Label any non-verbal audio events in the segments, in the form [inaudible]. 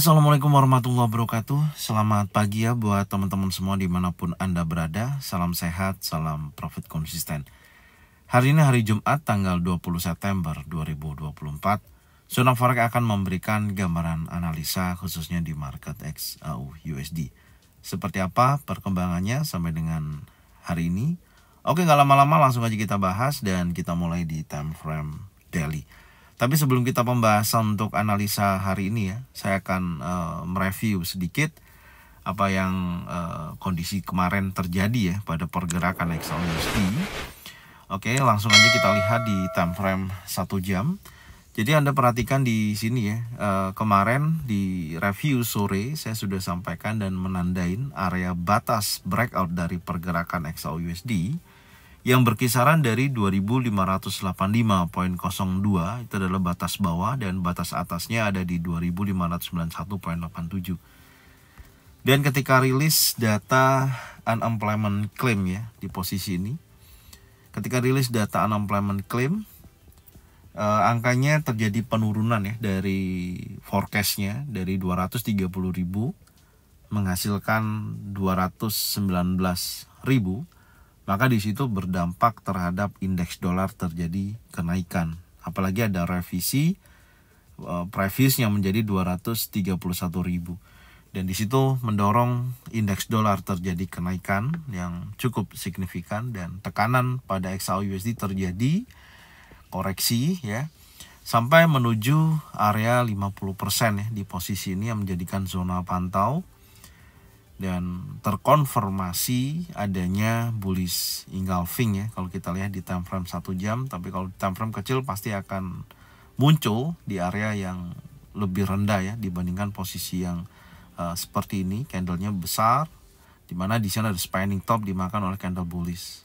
Assalamualaikum warahmatullahi wabarakatuh Selamat pagi ya buat teman-teman semua dimanapun Anda berada Salam sehat, salam profit konsisten Hari ini hari Jumat tanggal 20 September 2024 Sunam Forex akan memberikan gambaran analisa khususnya di market XAU USD Seperti apa perkembangannya sampai dengan hari ini Oke nggak lama-lama langsung aja kita bahas dan kita mulai di time frame daily tapi sebelum kita pembahasan untuk analisa hari ini ya, saya akan uh, mereview sedikit apa yang uh, kondisi kemarin terjadi ya pada pergerakan XLUSD. Oke, langsung aja kita lihat di time frame 1 jam. Jadi Anda perhatikan di sini ya, uh, kemarin di review sore saya sudah sampaikan dan menandain area batas breakout dari pergerakan XLUSD. USD yang berkisaran dari 2585.02 itu adalah batas bawah dan batas atasnya ada di 2591.87 dan ketika rilis data unemployment claim ya di posisi ini ketika rilis data unemployment claim eh, angkanya terjadi penurunan ya dari forecastnya dari 230.000 menghasilkan 219.000 maka di situ berdampak terhadap indeks dolar terjadi kenaikan. Apalagi ada revisi eh, previous yang menjadi 231.000 dan di situ mendorong indeks dolar terjadi kenaikan yang cukup signifikan dan tekanan pada XAU USD terjadi koreksi ya sampai menuju area 50% ya di posisi ini yang menjadikan zona pantau dan terkonfirmasi adanya bullish engulfing ya kalau kita lihat di time frame 1 jam tapi kalau di time frame kecil pasti akan muncul di area yang lebih rendah ya dibandingkan posisi yang uh, seperti ini candlenya besar dimana di sana ada spinning top dimakan oleh candle bullish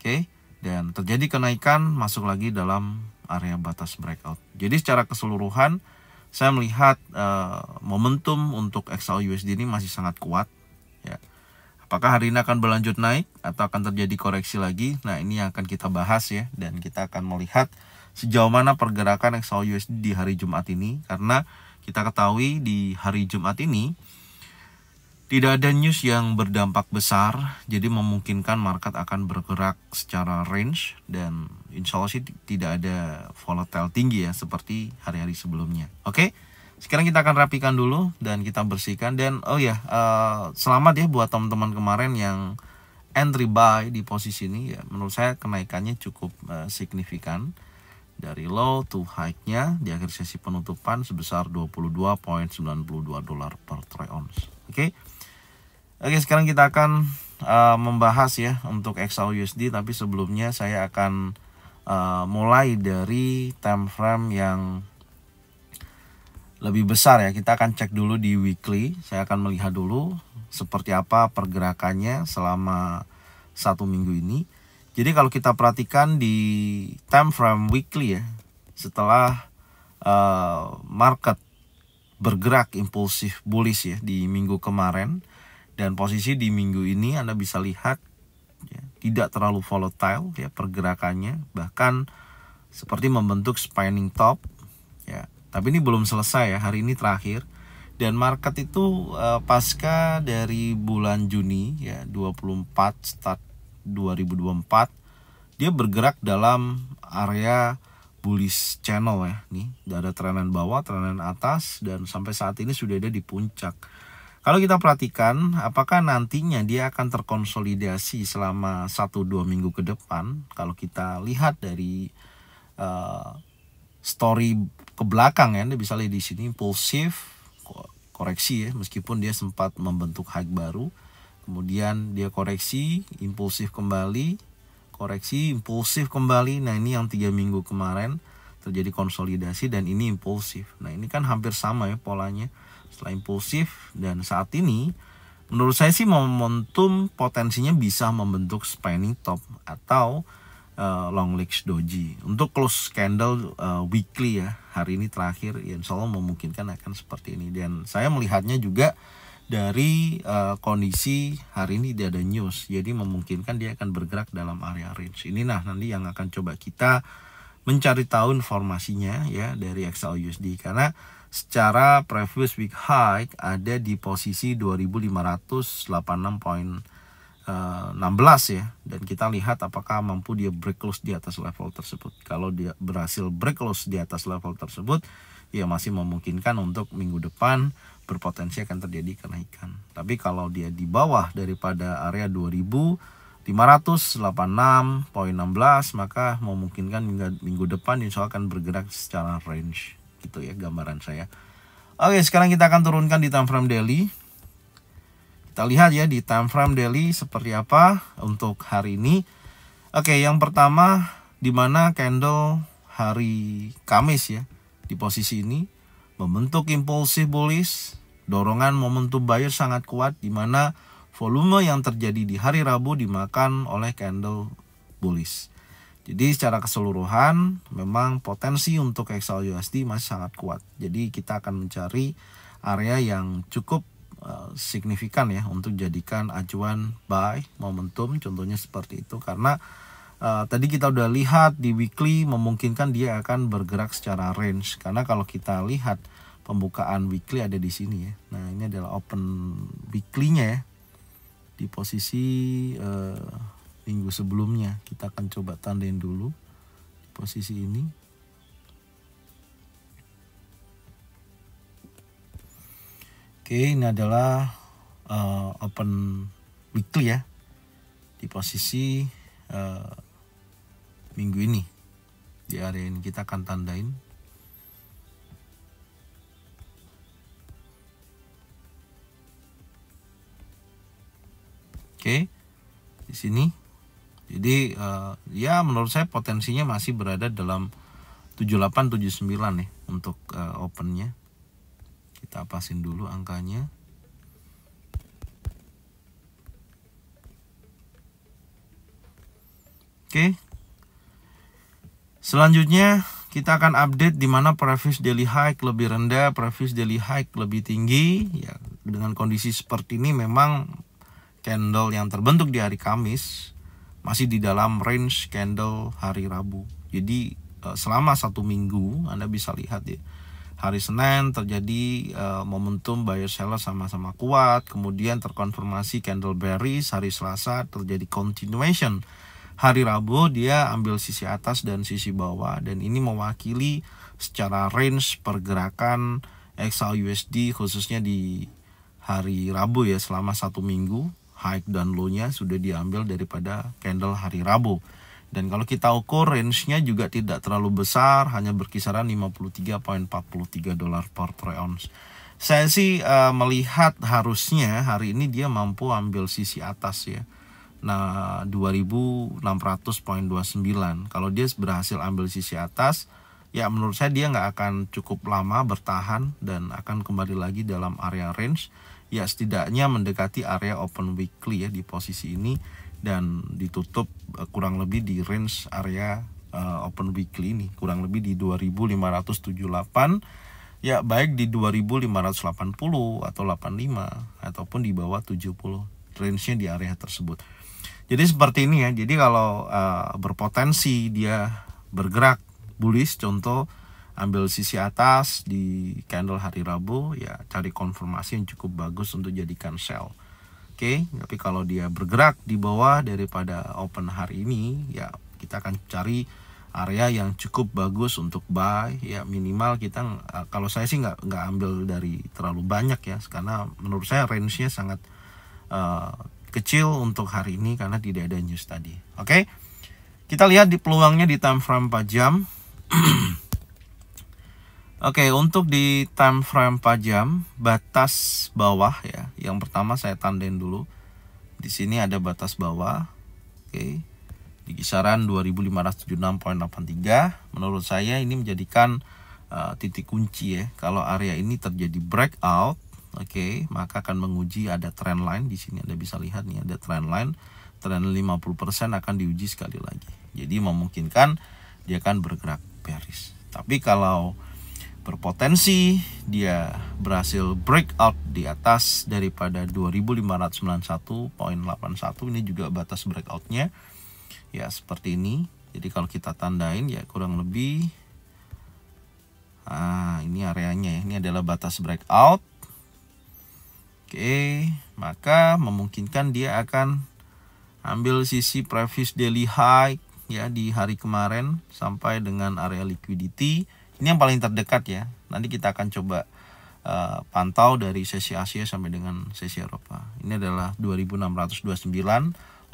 oke okay? dan terjadi kenaikan masuk lagi dalam area batas breakout jadi secara keseluruhan saya melihat uh, momentum untuk XAU ini masih sangat kuat ya. Apakah hari ini akan berlanjut naik atau akan terjadi koreksi lagi? Nah, ini yang akan kita bahas ya dan kita akan melihat sejauh mana pergerakan XAU USD di hari Jumat ini karena kita ketahui di hari Jumat ini tidak ada news yang berdampak besar, jadi memungkinkan market akan bergerak secara range dan insya Allah sih tidak ada volatile tinggi ya seperti hari-hari sebelumnya. Oke? Okay? sekarang kita akan rapikan dulu dan kita bersihkan dan oh ya uh, selamat ya buat teman-teman kemarin yang entry buy di posisi ini ya menurut saya kenaikannya cukup uh, signifikan dari low to high-nya di akhir sesi penutupan sebesar 22.92 dolar per troy ounce. Oke. Okay? Oke, okay, sekarang kita akan uh, membahas ya untuk USD tapi sebelumnya saya akan uh, mulai dari time frame yang lebih besar ya. Kita akan cek dulu di weekly. Saya akan melihat dulu seperti apa pergerakannya selama satu minggu ini. Jadi kalau kita perhatikan di time frame weekly ya, setelah uh, market bergerak impulsif bullish ya di minggu kemarin dan posisi di minggu ini Anda bisa lihat ya, tidak terlalu volatile ya pergerakannya bahkan seperti membentuk spinning top ya tapi ini belum selesai ya, hari ini terakhir. Dan market itu uh, pasca dari bulan Juni ya 24 start 2024 dia bergerak dalam area bullish channel ya nih ada trenan bawah trenan atas dan sampai saat ini sudah ada di puncak kalau kita perhatikan apakah nantinya dia akan terkonsolidasi selama 1-2 minggu ke depan kalau kita lihat dari uh, story ke belakang ya, Anda bisa lihat di sini impulsif koreksi ya, meskipun dia sempat membentuk high baru. Kemudian dia koreksi, impulsif kembali, koreksi, impulsif kembali. Nah, ini yang tiga minggu kemarin terjadi konsolidasi dan ini impulsif. Nah, ini kan hampir sama ya polanya. Setelah impulsif dan saat ini menurut saya sih momentum potensinya bisa membentuk spanning top atau uh, long legs doji untuk close candle uh, weekly ya hari ini terakhir ya insya Allah memungkinkan akan seperti ini dan saya melihatnya juga dari uh, kondisi hari ini dia ada news jadi memungkinkan dia akan bergerak dalam area range ini nah nanti yang akan coba kita mencari tahu informasinya ya dari XLUSD karena secara previous week high ada di posisi 2586 16 eh, ya dan kita lihat apakah mampu dia break close di atas level tersebut kalau dia berhasil break close di atas level tersebut ya masih memungkinkan untuk minggu depan berpotensi akan terjadi kenaikan tapi kalau dia di bawah daripada area 2000 586.16 maka memungkinkan minggu, minggu depan insya Allah akan bergerak secara range gitu ya gambaran saya Oke sekarang kita akan turunkan di time frame daily kita lihat ya di time frame daily seperti apa untuk hari ini. Oke, yang pertama di mana candle hari Kamis ya di posisi ini membentuk impulsif bullish, dorongan momentum buyer sangat kuat di mana volume yang terjadi di hari Rabu dimakan oleh candle bullish. Jadi secara keseluruhan memang potensi untuk XLUSD USD masih sangat kuat. Jadi kita akan mencari area yang cukup Eh, signifikan ya untuk jadikan acuan buy momentum contohnya seperti itu karena uh, tadi kita udah lihat di weekly memungkinkan dia akan bergerak secara range karena kalau kita lihat pembukaan weekly ada di sini ya nah ini adalah open weeklynya ya di posisi uh, minggu sebelumnya kita akan coba tandain dulu posisi ini Oke, ini adalah uh, open weekly ya di posisi uh, minggu ini di area ini kita akan tandain oke di sini jadi uh, ya menurut saya potensinya masih berada dalam 7879 nih ya untuk uh, opennya kita pasin dulu angkanya Oke. Selanjutnya kita akan update di mana previous daily high lebih rendah, previous daily high lebih tinggi. Ya, dengan kondisi seperti ini memang candle yang terbentuk di hari Kamis masih di dalam range candle hari Rabu. Jadi eh, selama satu minggu Anda bisa lihat ya hari Senin terjadi uh, momentum buyer seller sama-sama kuat, kemudian terkonfirmasi candle bearish, hari Selasa terjadi continuation. Hari Rabu dia ambil sisi atas dan sisi bawah dan ini mewakili secara range pergerakan XAU USD khususnya di hari Rabu ya selama satu minggu high dan low-nya sudah diambil daripada candle hari Rabu. Dan kalau kita ukur range-nya juga tidak terlalu besar, hanya berkisaran 53.43 dolar per troy ounce. Saya sih uh, melihat harusnya hari ini dia mampu ambil sisi atas ya. Nah, 2600.29. Kalau dia berhasil ambil sisi atas, ya menurut saya dia nggak akan cukup lama bertahan dan akan kembali lagi dalam area range ya setidaknya mendekati area open weekly ya di posisi ini dan ditutup eh, kurang lebih di range area uh, open weekly ini kurang lebih di 2578 ya baik di 2580 atau 85 ataupun di bawah 70 range-nya di area tersebut. Jadi seperti ini ya. Jadi kalau uh, berpotensi dia bergerak bullish contoh ambil sisi atas di candle hari Rabu ya cari konfirmasi yang cukup bagus untuk jadikan sell. Oke, okay? tapi kalau dia bergerak di bawah daripada open hari ini, ya kita akan cari area yang cukup bagus untuk buy. Ya minimal kita eh, kalau saya sih nggak nggak ambil dari terlalu banyak ya, karena menurut saya range-nya sangat uh, kecil untuk hari ini karena tidak ada news tadi. Oke, okay? kita lihat di peluangnya di time frame 4 jam. [clears throat] Oke, untuk di time frame 4 jam batas bawah ya. Yang pertama saya tandain dulu. Di sini ada batas bawah. Oke. Di kisaran 2576.83 menurut saya ini menjadikan uh, titik kunci ya. Kalau area ini terjadi breakout, oke, okay, maka akan menguji ada trend line di sini Anda bisa lihat nih ada trend line trend 50% akan diuji sekali lagi. Jadi memungkinkan dia akan bergerak bearish. Tapi kalau berpotensi dia berhasil breakout di atas daripada 2591.81 ini juga batas breakoutnya ya seperti ini jadi kalau kita tandain ya kurang lebih ah ini areanya ya ini adalah batas breakout oke maka memungkinkan dia akan ambil sisi previous daily high ya di hari kemarin sampai dengan area liquidity ini yang paling terdekat ya. Nanti kita akan coba uh, pantau dari sesi Asia sampai dengan sesi Eropa. Ini adalah 2629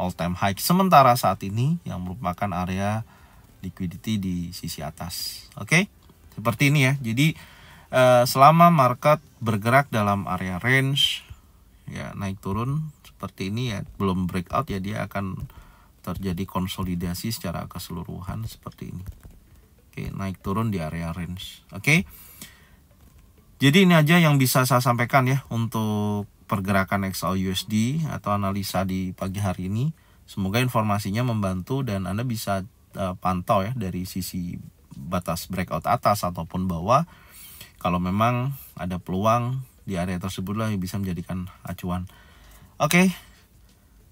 all time high sementara saat ini yang merupakan area liquidity di sisi atas. Oke. Okay? Seperti ini ya. Jadi uh, selama market bergerak dalam area range ya naik turun seperti ini ya belum breakout ya dia akan terjadi konsolidasi secara keseluruhan seperti ini. Oke, naik turun di area range. Oke. Jadi ini aja yang bisa saya sampaikan ya untuk pergerakan XLUSD USD atau analisa di pagi hari ini. Semoga informasinya membantu dan Anda bisa uh, pantau ya dari sisi batas breakout atas ataupun bawah. Kalau memang ada peluang di area tersebutlah yang bisa menjadikan acuan. Oke, okay,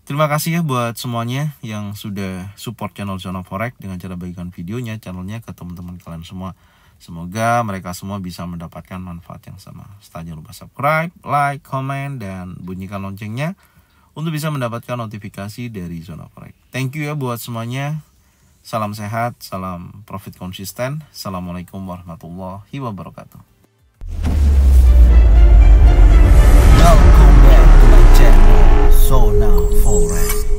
Terima kasih ya buat semuanya yang sudah support channel Zona Forex dengan cara bagikan videonya, channelnya ke teman-teman kalian semua. Semoga mereka semua bisa mendapatkan manfaat yang sama. Jangan lupa subscribe, like, comment, dan bunyikan loncengnya untuk bisa mendapatkan notifikasi dari Zona Forex. Thank you ya buat semuanya. Salam sehat, salam profit konsisten. Assalamualaikum warahmatullahi wabarakatuh. soul now for rest.